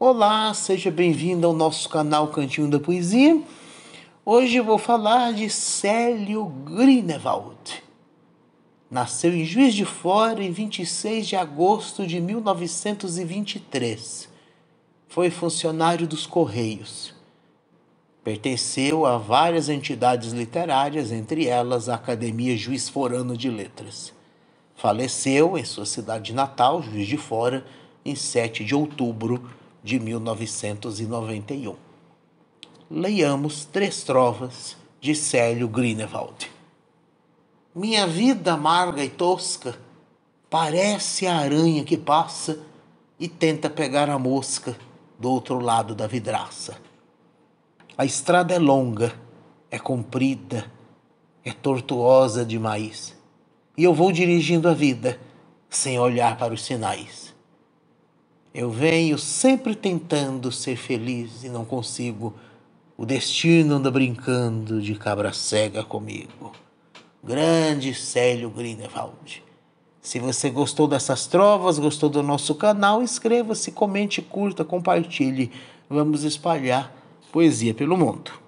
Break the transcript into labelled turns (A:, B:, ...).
A: Olá, seja bem-vindo ao nosso canal Cantinho da Poesia. Hoje vou falar de Célio Grinewald. Nasceu em Juiz de Fora em 26 de agosto de 1923. Foi funcionário dos Correios. Pertenceu a várias entidades literárias, entre elas a Academia Juiz Forano de Letras. Faleceu em sua cidade natal, Juiz de Fora, em 7 de outubro de 1991. Leiamos Três Trovas de Célio Grinewald. Minha vida amarga e tosca parece a aranha que passa e tenta pegar a mosca do outro lado da vidraça. A estrada é longa, é comprida, é tortuosa demais. E eu vou dirigindo a vida sem olhar para os sinais. Eu venho sempre tentando ser feliz e não consigo. O destino anda brincando de cabra cega comigo. Grande Célio Grinewald. Se você gostou dessas trovas, gostou do nosso canal, inscreva-se, comente, curta, compartilhe. Vamos espalhar poesia pelo mundo.